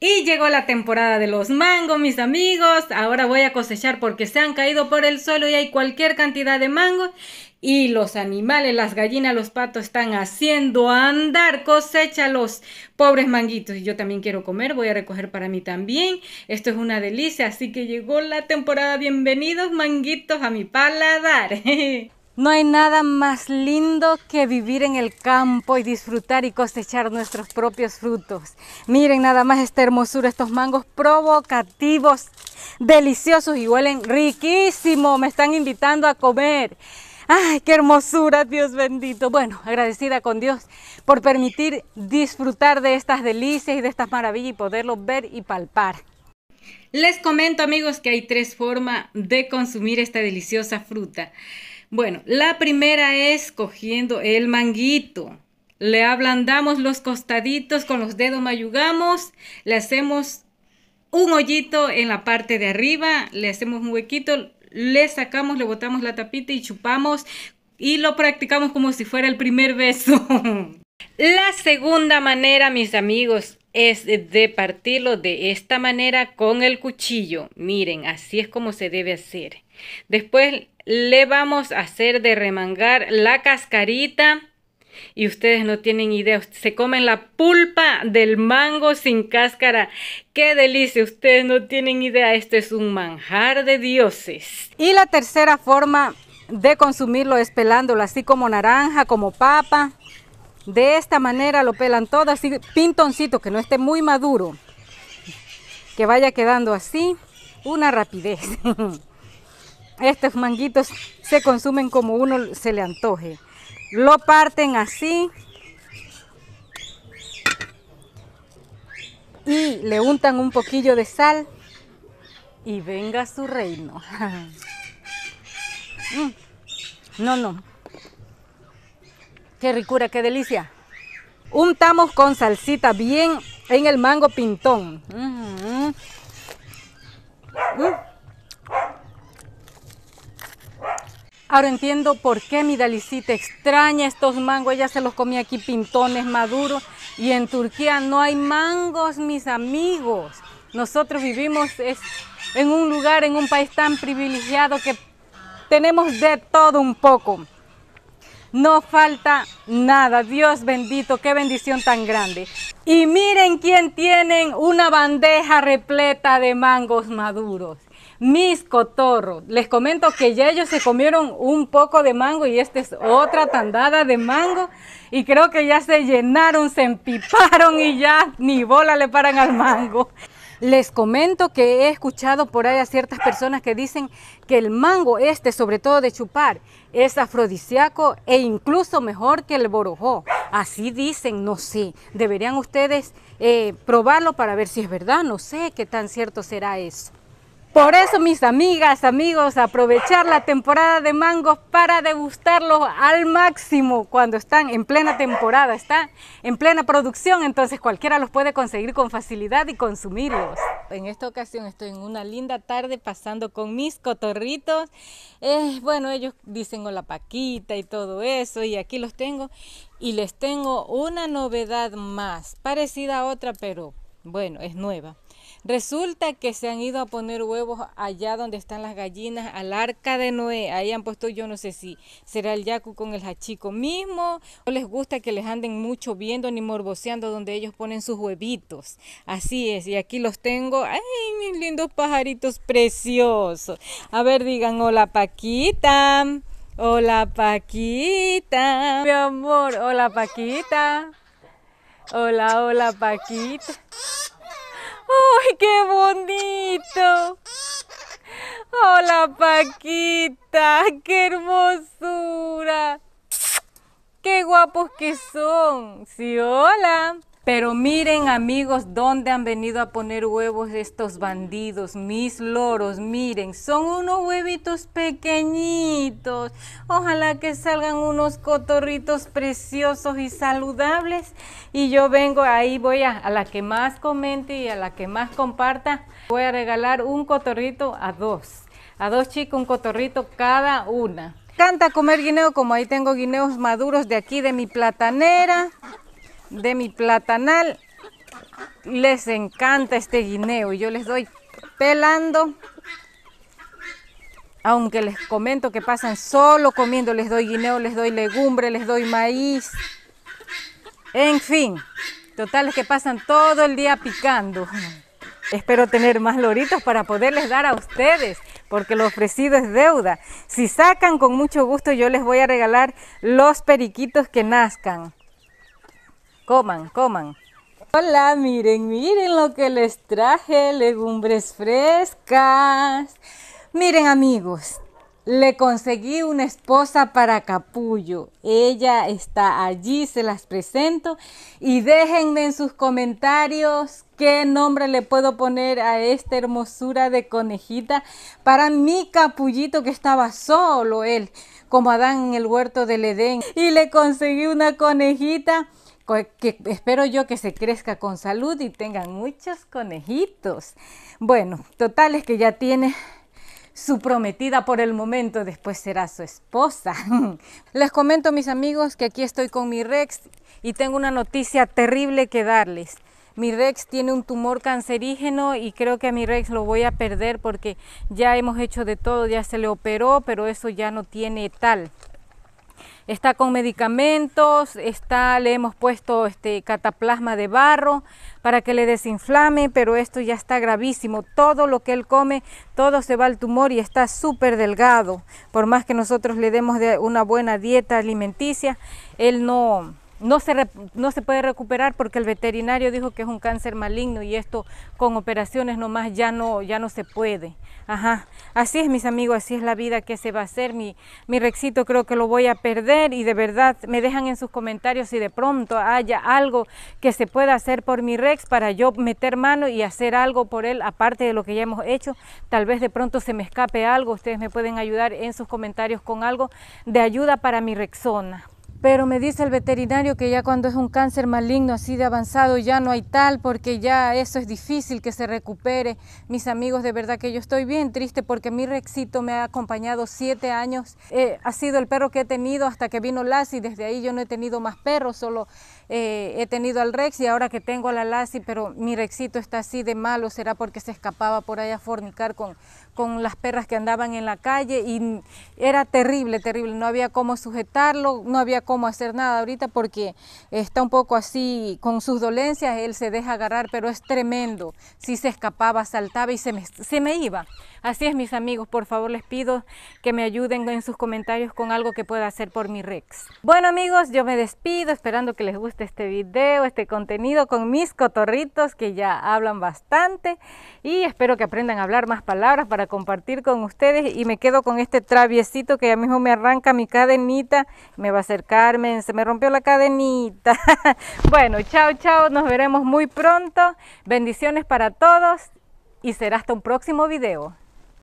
Y llegó la temporada de los mangos, mis amigos. Ahora voy a cosechar porque se han caído por el suelo y hay cualquier cantidad de mangos. Y los animales, las gallinas, los patos están haciendo andar cosecha los pobres manguitos. Y yo también quiero comer, voy a recoger para mí también. Esto es una delicia, así que llegó la temporada. Bienvenidos manguitos a mi paladar. No hay nada más lindo que vivir en el campo y disfrutar y cosechar nuestros propios frutos. Miren nada más esta hermosura, estos mangos provocativos, deliciosos y huelen riquísimo. Me están invitando a comer. ¡Ay, qué hermosura, Dios bendito! Bueno, agradecida con Dios por permitir disfrutar de estas delicias y de estas maravillas y poderlos ver y palpar. Les comento amigos que hay tres formas de consumir esta deliciosa fruta. Bueno, la primera es cogiendo el manguito. Le ablandamos los costaditos con los dedos mayugamos, le hacemos un hoyito en la parte de arriba, le hacemos un huequito, le sacamos, le botamos la tapita y chupamos y lo practicamos como si fuera el primer beso. la segunda manera, mis amigos, es de partirlo de esta manera con el cuchillo. Miren, así es como se debe hacer. Después le vamos a hacer de remangar la cascarita. Y ustedes no tienen idea, se comen la pulpa del mango sin cáscara. ¡Qué delicia! Ustedes no tienen idea, esto es un manjar de dioses. Y la tercera forma de consumirlo es pelándolo, así como naranja, como papa. De esta manera lo pelan todo, así pintoncito, que no esté muy maduro. Que vaya quedando así, una rapidez. Estos manguitos se consumen como uno se le antoje. Lo parten así. Y le untan un poquillo de sal. Y venga su reino. Mm. No, no. Qué ricura, qué delicia. Untamos con salsita bien en el mango pintón. Mm, mm. Ahora entiendo por qué mi Dalicita extraña estos mangos. Ella se los comía aquí pintones maduros. Y en Turquía no hay mangos, mis amigos. Nosotros vivimos es, en un lugar, en un país tan privilegiado que tenemos de todo un poco. No falta nada. Dios bendito, qué bendición tan grande. Y miren quién tienen una bandeja repleta de mangos maduros. Mis cotorros, les comento que ya ellos se comieron un poco de mango y esta es otra tandada de mango y creo que ya se llenaron, se empiparon y ya ni bola le paran al mango. Les comento que he escuchado por ahí a ciertas personas que dicen que el mango este, sobre todo de chupar, es afrodisíaco e incluso mejor que el borojó. Así dicen, no sé. Deberían ustedes eh, probarlo para ver si es verdad, no sé qué tan cierto será eso. Por eso, mis amigas, amigos, aprovechar la temporada de mangos para degustarlos al máximo cuando están en plena temporada, están en plena producción, entonces cualquiera los puede conseguir con facilidad y consumirlos. En esta ocasión estoy en una linda tarde pasando con mis cotorritos. Eh, bueno, ellos dicen hola Paquita y todo eso, y aquí los tengo. Y les tengo una novedad más, parecida a otra, pero bueno, es nueva. Resulta que se han ido a poner huevos allá donde están las gallinas, al arca de Noé. Ahí han puesto, yo no sé si será el yaku con el hachico mismo. No les gusta que les anden mucho viendo ni morboceando donde ellos ponen sus huevitos. Así es, y aquí los tengo. ¡Ay, mis lindos pajaritos preciosos! A ver, digan hola Paquita. Hola Paquita. Mi amor, hola Paquita. Hola, hola Paquita. ¡Ay, qué bonito! Hola Paquita, qué hermosura. Qué guapos que son. Sí, hola. Pero miren amigos dónde han venido a poner huevos estos bandidos, mis loros, miren, son unos huevitos pequeñitos. Ojalá que salgan unos cotorritos preciosos y saludables. Y yo vengo ahí, voy a, la que más comente y a la que más comparta, voy a regalar un cotorrito a dos. A dos chicos un cotorrito cada una. Canta comer guineo como ahí tengo guineos maduros de aquí de mi platanera de mi platanal les encanta este guineo y yo les doy pelando. Aunque les comento que pasan solo comiendo, les doy guineo, les doy legumbre, les doy maíz. En fin, totales que pasan todo el día picando. Espero tener más loritos para poderles dar a ustedes, porque lo ofrecido es deuda. Si sacan con mucho gusto, yo les voy a regalar los periquitos que nazcan. Coman, coman. Hola, miren, miren lo que les traje, legumbres frescas. Miren amigos, le conseguí una esposa para capullo. Ella está allí, se las presento. Y déjenme en sus comentarios qué nombre le puedo poner a esta hermosura de conejita para mi capullito que estaba solo él, como Adán en el huerto del Edén. Y le conseguí una conejita que espero yo que se crezca con salud y tengan muchos conejitos. Bueno, total es que ya tiene su prometida por el momento, después será su esposa. Les comento mis amigos que aquí estoy con mi Rex y tengo una noticia terrible que darles. Mi Rex tiene un tumor cancerígeno y creo que a mi Rex lo voy a perder porque ya hemos hecho de todo, ya se le operó, pero eso ya no tiene tal está con medicamentos, está, le hemos puesto este cataplasma de barro para que le desinflame, pero esto ya está gravísimo. Todo lo que él come, todo se va al tumor y está súper delgado. Por más que nosotros le demos una buena dieta alimenticia, él no, no se, no se puede recuperar porque el veterinario dijo que es un cáncer maligno y esto con operaciones nomás ya no, ya no se puede. Ajá. Así es, mis amigos, así es la vida que se va a hacer. Mi, mi rexito creo que lo voy a perder y de verdad me dejan en sus comentarios si de pronto haya algo que se pueda hacer por mi rex para yo meter mano y hacer algo por él, aparte de lo que ya hemos hecho. Tal vez de pronto se me escape algo, ustedes me pueden ayudar en sus comentarios con algo de ayuda para mi rexona pero me dice el veterinario que ya cuando es un cáncer maligno así de avanzado ya no hay tal porque ya eso es difícil que se recupere. Mis amigos, de verdad que yo estoy bien triste porque mi Rexito me ha acompañado siete años. Eh, ha sido el perro que he tenido hasta que vino Lassie, desde ahí yo no he tenido más perros, solo eh, he tenido al Rex y ahora que tengo a la Lassie, pero mi Rexito está así de malo, será porque se escapaba por ahí a fornicar con, con las perras que andaban en la calle y era terrible, terrible, no había cómo sujetarlo, no había cómo hacer nada ahorita porque está un poco así con sus dolencias, él se deja agarrar, pero es tremendo. Si se escapaba, saltaba y se me, se me iba. Así es, mis amigos, por favor les pido que me ayuden en sus comentarios con algo que pueda hacer por mi Rex. Bueno amigos, yo me despido esperando que les guste este video, este contenido con mis cotorritos que ya hablan bastante y espero que aprendan a hablar más palabras para compartir con ustedes y me quedo con este traviesito que ya mismo me arranca mi cadenita, me va a acercar Carmen, se me rompió la cadenita. bueno, chao, chao, nos veremos muy pronto. Bendiciones para todos y será hasta un próximo video.